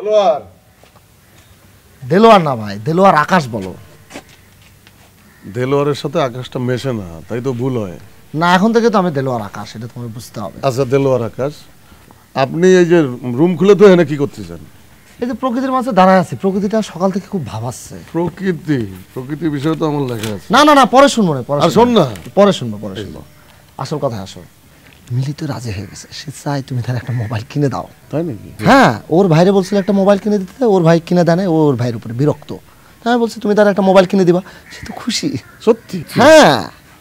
দেলোয়ার দেলোয়ার না ভাই দেলোয়ার আকাশ বলো দেলোয়ারের সাথে আকাশটা মেশে না তাই তো ভুল হয় না এখন থেকে তো আমি দেলোয়ার আকাশ এটা বুঝতে হবে আচ্ছা দেলোয়ার আকাশ আপনি এই যে রুম খুলে তো এখানে কি করতেছেন এই যে প্রকৃতির মাঝে দাঁড়ায় আছে প্রকৃতিটা সকাল থেকে খুব ভাবাচ্ছে প্রকৃতি প্রকৃতি বিষয়ে তো আমার লেখা আছে না না না পরে শুনবো না পরে শোন না পরে শুনবো পরে শুনবো আসল কথা আসল মিলিত রাজি হয়ে গেছে সে চাই তুমি তার একটা মোবাইল কিনে দাও তাই নাকি হ্যাঁ ওর ভাইরে বলছিল একটা মোবাইল কিনে দিতে ওর ভাই কিনে দেয় ওর ভাইয়ের উপরে বিরক্ত হ্যাঁ বলছে তুমি তার একটা মোবাইল কিনে দিবা সে তো খুশি সত্যি হ্যাঁ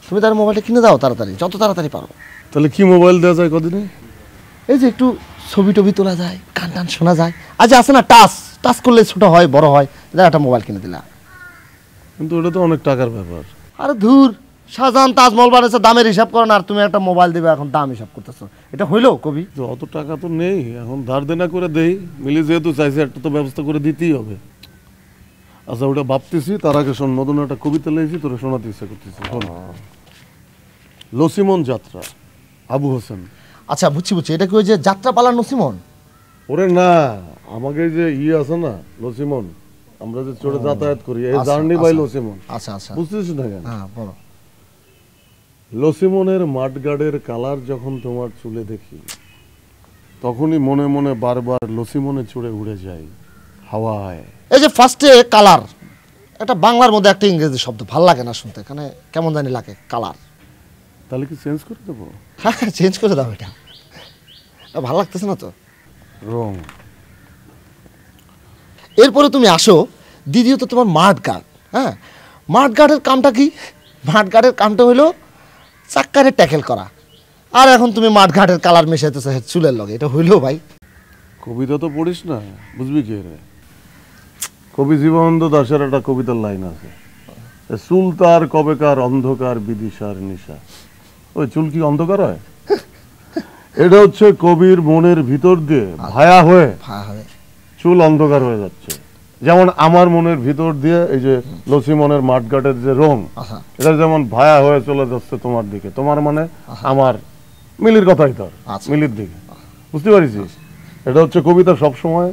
তুমি তার মোবাইলটা কিনে দাও তাড়াতাড়ি যত তাড়াতাড়ি পারো তাহলে কি মোবাইল দেওয়া যায় কদিনে এই যে একটু ছবি টবি তোলা যায় গান টান শোনা যায় আজ আছে না টাচ টাচ করলে ছোটো হয় বড় হয় একটা মোবাইল কিনে দিলা কিন্তু ওটা তো অনেক টাকার ব্যাপার আরে ধুর শাহজাহান তাজমহল বানিয়েছে দামের হিসাব করেন আর তুমি একটা মোবাইল দিবে এখন দাম হিসাব করতেছো এটা হইলো কবি অত টাকা তো নেই এখন ধার দেনা করে দেই মিলে যেহেতু চাইছে একটা তো ব্যবস্থা করে দিতেই হবে আচ্ছা ওটা ভাবতেছি তার আগে শোন নতুন একটা কবিতা লেগেছি তোরা শোনাতে ইচ্ছা করতেছি লসিমন যাত্রা আবু হোসেন আচ্ছা বুঝছি বুঝছি এটা কি ওই যে যাত্রা পালা নসিমন ওরে না আমাকে যে ইয়ে আছে না লসিমন আমরা যে চড়ে যাতায়াত করি এই আচ্ছা, জার্নি বাই আচ্ছা। লসিমন আচ্ছা আচ্ছা বুঝতেছিস না কেন হ্যাঁ বলো লসিমনের মাঠগার্ডের কালার যখন তোমার চুলে দেখি তখনই মনে মনে বারবার লসিমনে চড়ে উড়ে যাই হাওয়ায় এই যে ফার্স্টে কালার একটা বাংলার মধ্যে একটা ইংরেজি শব্দ ভাল লাগে না শুনতে এখানে কেমন জানি লাগে কালার তাহলে কি চেঞ্জ করে দেবো হ্যাঁ চেঞ্জ হ্যাঁ, করে দাও এটা ভাল লাগতেছে না তো রং এরপরে তুমি আসো দ্বিতীয়ত তোমার মাঠ গার্ড হ্যাঁ মাঠ গার্ডের কামটা কি মাঠ গার্ডের কামটা হলো চাক্কারে ট্যাকেল করা আর এখন তুমি মাঠঘাটের কালার মিশাইতেছো চুলের লগে এটা হইলো ভাই কবিতা তো পড়িস না বুঝবি কি রে কবি জীবনানন্দ দাসের একটা কবিতার লাইন আছে চুল তার কবেকার অন্ধকার বিদিশার নিশা ওই চুল কি অন্ধকার হয় এটা হচ্ছে কবির মনের ভিতর দিয়ে ভায়া হয়ে চুল অন্ধকার হয়ে যাচ্ছে যেমন আমার মনের ভিতর দিয়ে এই যে লসিমনের মাঠঘাটের যে রং এটা যেমন ভায়া হয়ে চলে যাচ্ছে তোমার দিকে তোমার মানে আমার মিলির কথাই ধর আচ্ছা। মিলির দিকে বুঝতে পারিছিস এটা হচ্ছে কবিতা সবসময়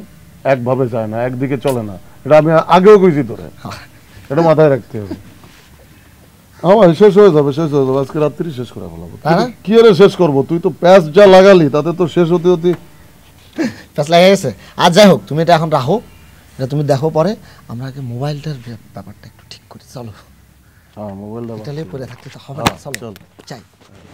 একভাবে যায় না একদিকে চলে না এটা আমি আগেও কইছি তোরে এটা মাথায় রাখতে হবে আমার শেষ হয়ে যাবে শেষ হয়ে যাবে আজকে রাত্রি শেষ করে ফেলাবো হ্যাঁ? কি আরে শেষ করবো তুই তো প্যাচ যা লাগালি তাতে তো শেষ হতে হতে প্যাচ লাগা গেছে আর যাই হোক তুমি এটা এখন রাখো এটা তুমি দেখো পরে আমরা আগে মোবাইলটার ব্যাপারটা একটু ঠিক করি চলো হ্যাঁ, মোবাইলটা পরে থাকতে তো হবে হ্যাঁ, চলো চল চাই